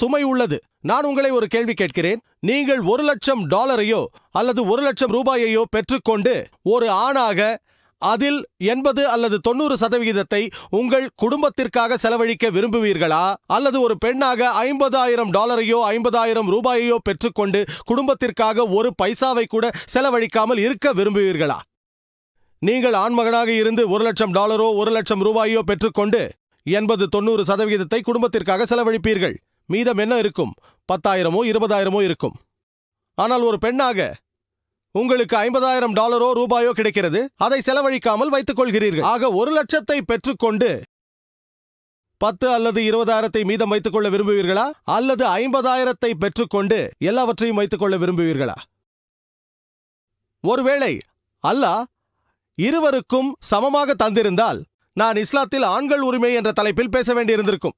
சுமை உள்ளது நான் உங்களை ஒரு கேள்வி கேட்கிறேன் நீங்கள் ஒரு லட்சம் டாலரையோ அல்லது ஒரு லட்சம் ரூபாயையோ பெற்றுக்கொண்டு ஒரு ஆணாக அதில் எண்பது அல்லது தொண்ணூறு சதவிகிதத்தை உங்கள் குடும்பத்திற்காக செலவழிக்க விரும்புவீர்களா அல்லது ஒரு பெண்ணாக ஐம்பதாயிரம் டாலரையோ ஐம்பதாயிரம் ரூபாயையோ பெற்றுக்கொண்டு குடும்பத்திற்காக ஒரு பைசாவை கூட செலவழிக்காமல் இருக்க விரும்புவீர்களா நீங்கள் ஆண்மகனாக இருந்து ஒரு லட்சம் டாலரோ ஒரு லட்சம் ரூபாயோ பெற்றுக்கொண்டு எண்பது தொண்ணூறு சதவிகிதத்தை குடும்பத்திற்காக செலவழிப்பீர்கள் மீதம் என்ன இருக்கும் பத்தாயிரமோ இருபதாயிரமோ இருக்கும் ஆனால் ஒரு பெண்ணாக உங்களுக்கு ஐம்பதாயிரம் டாலரோ ரூபாயோ கிடைக்கிறது அதை செலவழிக்காமல் வைத்துக் கொள்கிறீர்கள் ஆக ஒரு லட்சத்தை பெற்றுக்கொண்டு பத்து அல்லது இருபதாயிரத்தை மீதம் வைத்துக் கொள்ள விரும்புவீர்களா அல்லது ஐம்பதாயிரத்தை பெற்றுக்கொண்டு எல்லாவற்றையும் வைத்துக் கொள்ள விரும்புவீர்களா ஒருவேளை அல்லாஹ் இருவருக்கும் சமமாக தந்திருந்தால் நான் இஸ்லாத்தில் ஆண்கள் உரிமை என்ற தலைப்பில் பேச வேண்டியிருந்திருக்கும்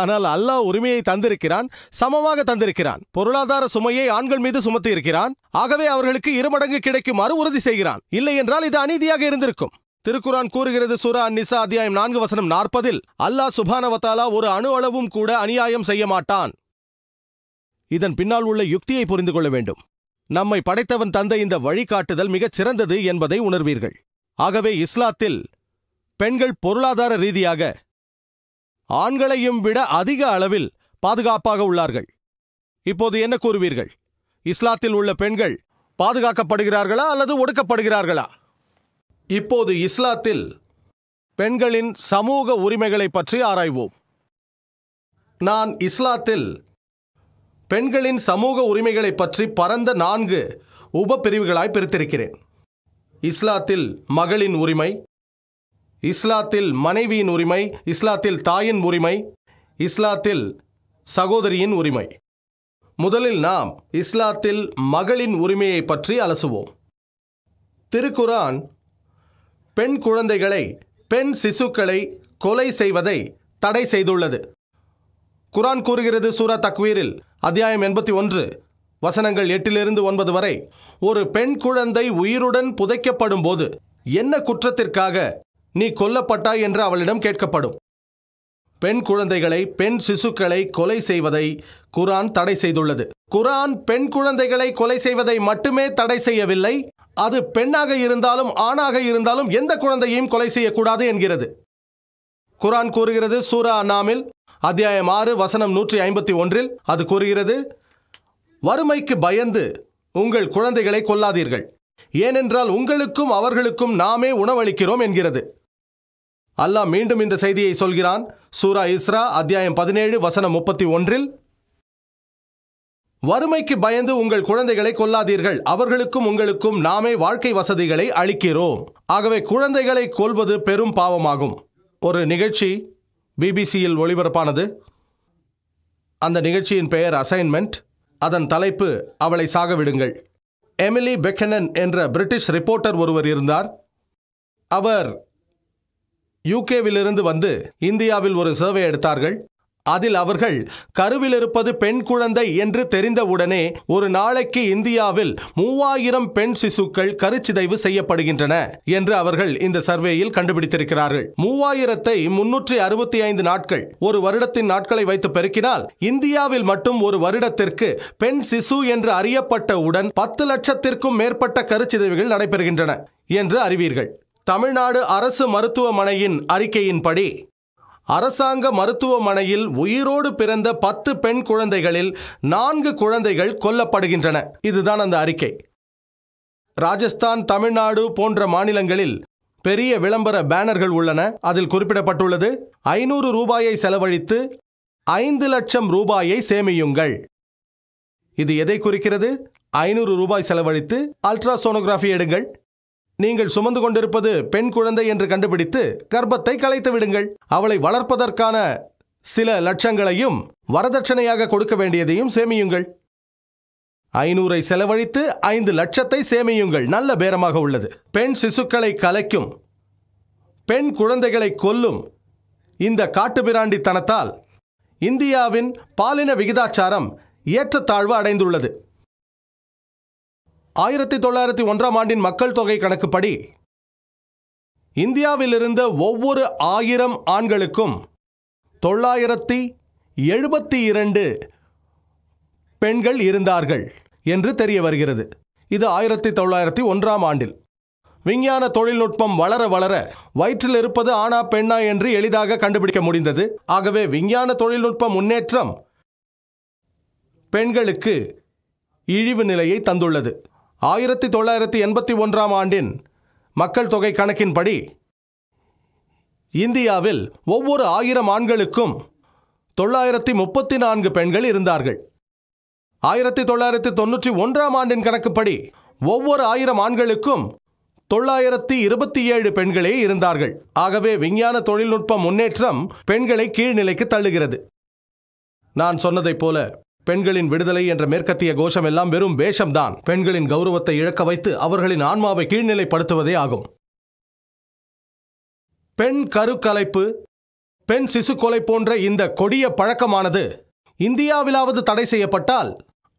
ஆனால் அல்லாஹ் உரிமையை தந்திருக்கிறான் சமமாக தந்திருக்கிறான் பொருளாதார சுமையை ஆண்கள் மீது சுமத்தி இருக்கிறான் ஆகவே அவர்களுக்கு இருமடங்கு கிடைக்குமாறு உறுதி செய்கிறான் இல்லை என்றால் இது அநீதியாக இருந்திருக்கும் திருக்குரான் கூறுகிறது சூரா அந்நிசா அத்தியாயம் நான்கு வசனம் நாற்பதில் அல்லாஹ் சுபானவத்தாலா ஒரு அணு அளவும் கூட அநியாயம் செய்ய மாட்டான் இதன் பின்னால் உள்ள யுக்தியை புரிந்து கொள்ள வேண்டும் நம்மை படைத்தவன் தந்த இந்த வழிகாட்டுதல் மிகச் சிறந்தது என்பதை உணர்வீர்கள் ஆகவே இஸ்லாத்தில் பெண்கள் பொருளாதார ரீதியாக ஆண்களையும் விட அதிக அளவில் பாதுகாப்பாக உள்ளார்கள் இப்போது என்ன கூறுவீர்கள் இஸ்லாத்தில் உள்ள பெண்கள் பாதுகாக்கப்படுகிறார்களா அல்லது ஒடுக்கப்படுகிறார்களா இப்போது இஸ்லாத்தில் பெண்களின் சமூக உரிமைகளை பற்றி ஆராய்வோம் நான் இஸ்லாத்தில் பெண்களின் சமூக உரிமைகளை பற்றி பரந்த நான்கு உப பிரிவுகளாய் பிரித்திருக்கிறேன் இஸ்லாத்தில் மகளின் உரிமை இஸ்லாத்தில் மனைவியின் உரிமை இஸ்லாத்தில் தாயின் உரிமை இஸ்லாத்தில் சகோதரியின் உரிமை முதலில் நாம் இஸ்லாத்தில் மகளின் உரிமையை பற்றி அலசுவோம் திருக்குரான் பெண் குழந்தைகளை பெண் சிசுக்களை கொலை செய்வதை தடை செய்துள்ளது குரான் கூறுகிறது சூரா தக்வீரில் அத்தியாயம் எண்பத்தி ஒன்று வசனங்கள் எட்டிலிருந்து ஒன்பது வரை ஒரு பெண் குழந்தை உயிருடன் புதைக்கப்படும் போது என்ன குற்றத்திற்காக நீ கொல்லப்பட்டாய் என்று அவளிடம் கேட்கப்படும் பெண் குழந்தைகளை பெண் சிசுக்களை கொலை செய்வதை குரான் தடை செய்துள்ளது குரான் பெண் குழந்தைகளை கொலை செய்வதை மட்டுமே தடை செய்யவில்லை அது பெண்ணாக இருந்தாலும் ஆணாக இருந்தாலும் எந்த குழந்தையையும் கொலை செய்யக்கூடாது என்கிறது குரான் கூறுகிறது சூரா நாமில் அத்தியாயம் ஆறு வசனம் நூற்றி ஐம்பத்தி ஒன்றில் அது கூறுகிறது வறுமைக்கு பயந்து உங்கள் குழந்தைகளை கொல்லாதீர்கள் ஏனென்றால் உங்களுக்கும் அவர்களுக்கும் நாமே உணவளிக்கிறோம் என்கிறது அல்லாஹ் மீண்டும் இந்த செய்தியை சொல்கிறான் சூரா இஸ்ரா அத்தியாயம் பதினேழு வசனம் முப்பத்தி ஒன்றில் வறுமைக்கு பயந்து உங்கள் குழந்தைகளை கொல்லாதீர்கள் அவர்களுக்கும் உங்களுக்கும் நாமே வாழ்க்கை வசதிகளை அளிக்கிறோம் ஆகவே குழந்தைகளை கொல்வது பெரும் பாவமாகும் ஒரு நிகழ்ச்சி பிபிசியில் ஒளிபரப்பானது அந்த நிகழ்ச்சியின் பெயர் அசைன்மெண்ட் அதன் தலைப்பு அவளை சாகவிடுங்கள் எமிலி பெக்கனன் என்ற பிரிட்டிஷ் ரிப்போர்ட்டர் ஒருவர் இருந்தார் அவர் யூகேவிலிருந்து வந்து இந்தியாவில் ஒரு சர்வே எடுத்தார்கள் அதில் அவர்கள் கருவிலிருப்பது பெண் குழந்தை என்று தெரிந்தவுடனே ஒரு நாளைக்கு இந்தியாவில் மூவாயிரம் பெண் சிசுக்கள் கருச்சிதைவு செய்யப்படுகின்றன என்று அவர்கள் இந்த சர்வேயில் கண்டுபிடித்திருக்கிறார்கள் மூவாயிரத்தை முன்னூற்றி அறுபத்தி ஐந்து நாட்கள் ஒரு வருடத்தின் நாட்களை வைத்து பெருக்கினால் இந்தியாவில் மட்டும் ஒரு வருடத்திற்கு பெண் சிசு என்று அறியப்பட்டவுடன் பத்து லட்சத்திற்கும் மேற்பட்ட கருச்சிதைவுகள் நடைபெறுகின்றன என்று அறிவீர்கள் தமிழ்நாடு அரசு மருத்துவமனையின் அறிக்கையின்படி அரசாங்க மருத்துவமனையில் உயிரோடு பிறந்த பத்து பெண் குழந்தைகளில் நான்கு குழந்தைகள் கொல்லப்படுகின்றன இதுதான் அந்த அறிக்கை ராஜஸ்தான் தமிழ்நாடு போன்ற மாநிலங்களில் பெரிய விளம்பர பேனர்கள் உள்ளன அதில் குறிப்பிடப்பட்டுள்ளது ஐநூறு ரூபாயை செலவழித்து ஐந்து லட்சம் ரூபாயை சேமியுங்கள் இது எதை குறிக்கிறது ஐநூறு ரூபாய் செலவழித்து அல்ட்ராசோனோகிராஃபி எடுங்கள் நீங்கள் சுமந்து கொண்டிருப்பது பெண் குழந்தை என்று கண்டுபிடித்து கர்ப்பத்தை கலைத்து விடுங்கள் அவளை வளர்ப்பதற்கான சில லட்சங்களையும் வரதட்சணையாக கொடுக்க வேண்டியதையும் சேமியுங்கள் ஐநூறை செலவழித்து ஐந்து லட்சத்தை சேமியுங்கள் நல்ல பேரமாக உள்ளது பெண் சிசுக்களை கலைக்கும் பெண் குழந்தைகளை கொல்லும் இந்த காட்டுபிராண்டித்தனத்தால் இந்தியாவின் பாலின விகிதாச்சாரம் ஏற்றத்தாழ்வு அடைந்துள்ளது ஆயிரத்தி தொள்ளாயிரத்தி ஒன்றாம் ஆண்டின் மக்கள் தொகை கணக்குப்படி இந்தியாவிலிருந்த ஒவ்வொரு ஆயிரம் ஆண்களுக்கும் தொள்ளாயிரத்தி எழுபத்தி இரண்டு பெண்கள் இருந்தார்கள் என்று தெரிய வருகிறது இது ஆயிரத்தி தொள்ளாயிரத்தி ஒன்றாம் ஆண்டில் விஞ்ஞான தொழில்நுட்பம் வளர வளர வயிற்றில் இருப்பது ஆனா பெண்ணா என்று எளிதாக கண்டுபிடிக்க முடிந்தது ஆகவே விஞ்ஞான தொழில்நுட்ப முன்னேற்றம் பெண்களுக்கு இழிவு நிலையை தந்துள்ளது ஆயிரத்தி தொள்ளாயிரத்தி எண்பத்தி ஒன்றாம் ஆண்டின் மக்கள் தொகை கணக்கின்படி இந்தியாவில் ஒவ்வொரு ஆயிரம் ஆண்களுக்கும் தொள்ளாயிரத்தி முப்பத்தி நான்கு பெண்கள் இருந்தார்கள் ஆயிரத்தி தொள்ளாயிரத்தி தொன்னூற்றி ஒன்றாம் ஆண்டின் கணக்குப்படி ஒவ்வொரு ஆயிரம் ஆண்களுக்கும் தொள்ளாயிரத்தி இருபத்தி ஏழு பெண்களே இருந்தார்கள் ஆகவே விஞ்ஞான தொழில்நுட்ப முன்னேற்றம் பெண்களை கீழ்நிலைக்கு தள்ளுகிறது நான் சொன்னதைப் போல பெண்களின் விடுதலை என்ற மேற்கத்திய கோஷம் எல்லாம் வெறும் வேஷம்தான் பெண்களின் கௌரவத்தை இழக்க வைத்து அவர்களின் ஆன்மாவை கீழ்நிலைப்படுத்துவதே ஆகும் பெண் கருக்கலைப்பு பெண் சிசு கொலை போன்ற இந்த கொடிய பழக்கமானது இந்தியாவிலாவது தடை செய்யப்பட்டால்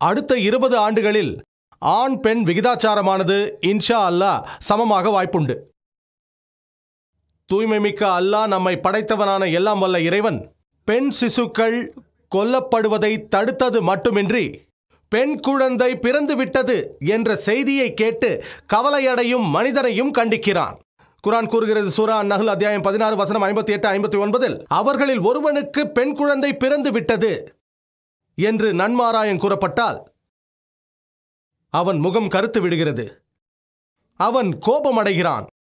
அடுத்த இருபது ஆண்டுகளில் ஆண் பெண் விகிதாச்சாரமானது இன்ஷா அல்லா சமமாக வாய்ப்புண்டு தூய்மை மிக்க அல்லாஹ் நம்மை படைத்தவனான எல்லாம் வல்ல இறைவன் பெண் சிசுக்கள் கொல்லப்படுவதை தடுத்தது மட்டுமின்றி பெண் குழந்தை பிறந்துவிட்டது என்ற செய்தியை கேட்டு கவலையடையும் மனிதனையும் கண்டிக்கிறான் குரான் கூறுகிறது சூரா நகல் அத்தியாயம் பதினாறு வசனம் ஐம்பத்தி எட்டு ஐம்பத்தி ஒன்பதில் அவர்களில் ஒருவனுக்கு பெண் குழந்தை பிறந்து விட்டது என்று நன்மாராயம் கூறப்பட்டால் அவன் முகம் கருத்து விடுகிறது அவன் கோபமடைகிறான்